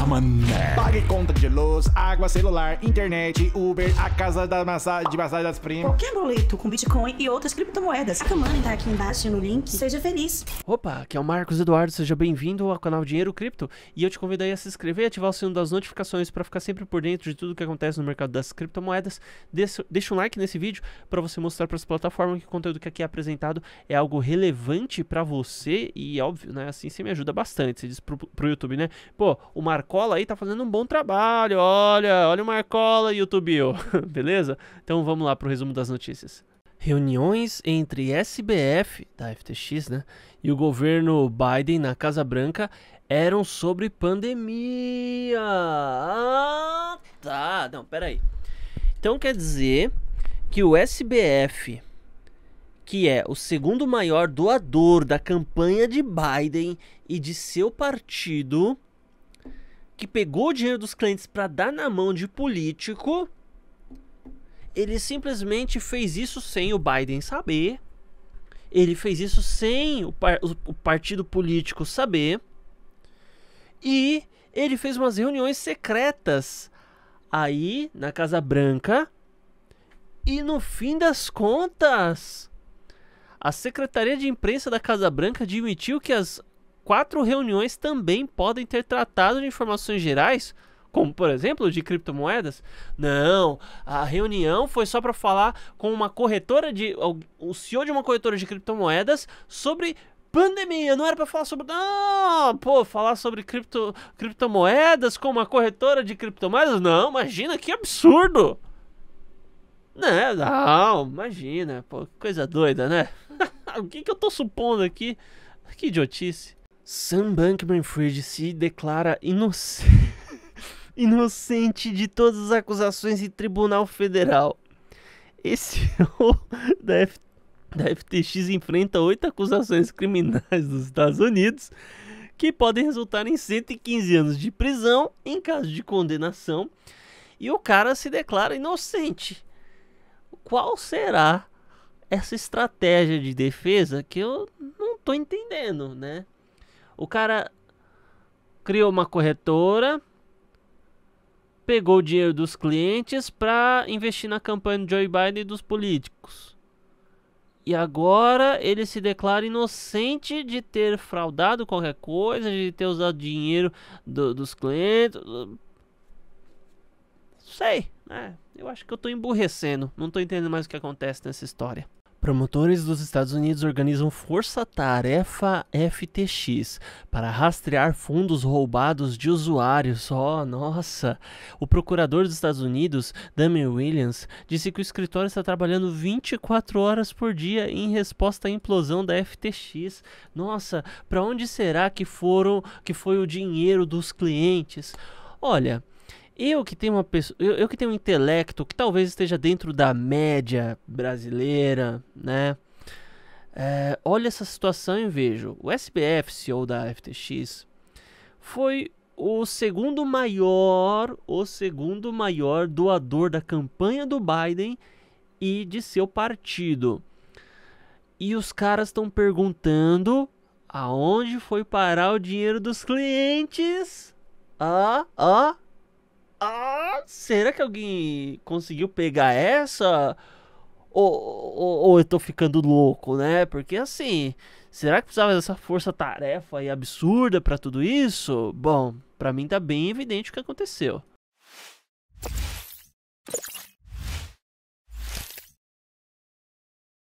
Come on, man. Pague conta de luz, água, celular, internet, Uber, a casa da massa, de massagem das primas. Qualquer boleto com Bitcoin e outras criptomoedas. A Kamani tá aqui embaixo no link. Seja feliz. Opa, aqui é o Marcos Eduardo, seja bem-vindo ao canal Dinheiro Cripto. E eu te convido aí a se inscrever e ativar o sino das notificações para ficar sempre por dentro de tudo que acontece no mercado das criptomoedas. Deixa, deixa um like nesse vídeo para você mostrar para as plataformas que o conteúdo que aqui é apresentado é algo relevante para você e óbvio, né? Assim você me ajuda bastante. Você diz pro, pro YouTube, né? Pô, pô, o Marcola aí tá fazendo um bom trabalho, olha, olha o Marcola, YouTube, beleza? Então vamos lá pro resumo das notícias. Reuniões entre SBF, da FTX, né, e o governo Biden na Casa Branca eram sobre pandemia. Ah, tá, não, peraí. Então quer dizer que o SBF, que é o segundo maior doador da campanha de Biden e de seu partido, que pegou o dinheiro dos clientes para dar na mão de político, ele simplesmente fez isso sem o Biden saber. Ele fez isso sem o, par o partido político saber. E ele fez umas reuniões secretas aí na Casa Branca. E no fim das contas, a Secretaria de Imprensa da Casa Branca admitiu que as quatro reuniões também podem ter tratado de informações gerais, como por exemplo de criptomoedas? Não, a reunião foi só para falar com uma corretora de. o CEO de uma corretora de criptomoedas sobre pandemia, não era para falar sobre. Não, ah, pô, falar sobre cripto, criptomoedas com uma corretora de criptomoedas? Não, imagina que absurdo! Né, não, imagina, pô, coisa doida, né? o que, que eu tô supondo aqui? Que idiotice. Sam Bankman-Fried se declara inocente, inocente de todas as acusações em tribunal federal. Esse da, F, da FTX enfrenta oito acusações criminais dos Estados Unidos que podem resultar em 115 anos de prisão em caso de condenação e o cara se declara inocente. Qual será essa estratégia de defesa que eu não estou entendendo, né? O cara criou uma corretora, pegou o dinheiro dos clientes para investir na campanha de Joe Biden e dos políticos. E agora ele se declara inocente de ter fraudado qualquer coisa, de ter usado dinheiro do, dos clientes. Sei, né? Eu acho que eu tô emburrecendo. Não tô entendendo mais o que acontece nessa história. Promotores dos Estados Unidos organizam força-tarefa FTX para rastrear fundos roubados de usuários. Oh, nossa! O procurador dos Estados Unidos, Damian Williams, disse que o escritório está trabalhando 24 horas por dia em resposta à implosão da FTX. Nossa, para onde será que foram que foi o dinheiro dos clientes? Olha, eu que tenho uma pessoa, eu, eu que tenho um intelecto que talvez esteja dentro da média brasileira, né? É, olha essa situação e vejo. O SBF, CEO da FTX, foi o segundo maior, o segundo maior doador da campanha do Biden e de seu partido. E os caras estão perguntando aonde foi parar o dinheiro dos clientes? Ah, ah, será que alguém conseguiu pegar essa? Ou, ou, ou eu tô ficando louco, né? Porque assim, será que precisava dessa força-tarefa aí absurda para tudo isso? Bom, para mim tá bem evidente o que aconteceu.